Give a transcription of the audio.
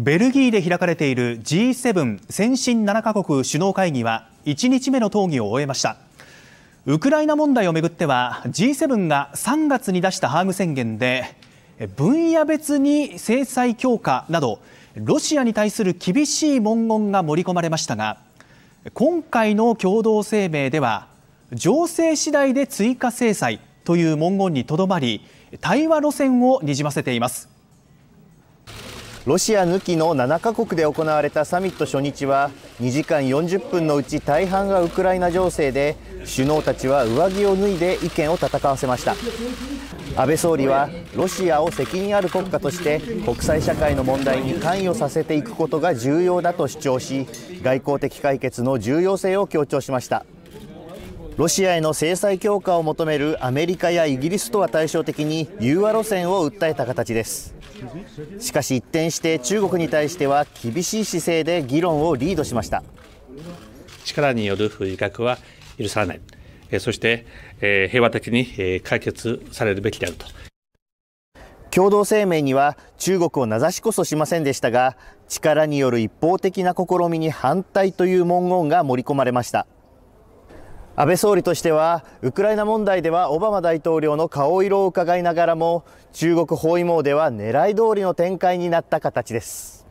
ベルギーで開かれている G7 先進7カ国首脳会議は1日目の討議を終えましたウクライナ問題をめぐっては G7 が3月に出したハーグ宣言で分野別に制裁強化などロシアに対する厳しい文言が盛り込まれましたが今回の共同声明では情勢次第で追加制裁という文言にとどまり対話路線をにじませていますロシア抜きの7カ国で行われたサミット初日は2時間40分のうち大半がウクライナ情勢で首脳たちは上着を脱いで意見を戦わせました安倍総理はロシアを責任ある国家として国際社会の問題に関与させていくことが重要だと主張し外交的解決の重要性を強調しましたロシアへの制裁強化を求めるアメリカやイギリスとは対照的に融和路線を訴えた形ですしかし一転して中国に対しては厳しい姿勢で議論をリードしました力による不威嚇は許さないそして平和的に解決されるべきであると共同声明には中国を名指しこそしませんでしたが力による一方的な試みに反対という文言が盛り込まれました安倍総理としてはウクライナ問題ではオバマ大統領の顔色をうかがいながらも中国包囲網では狙い通りの展開になった形です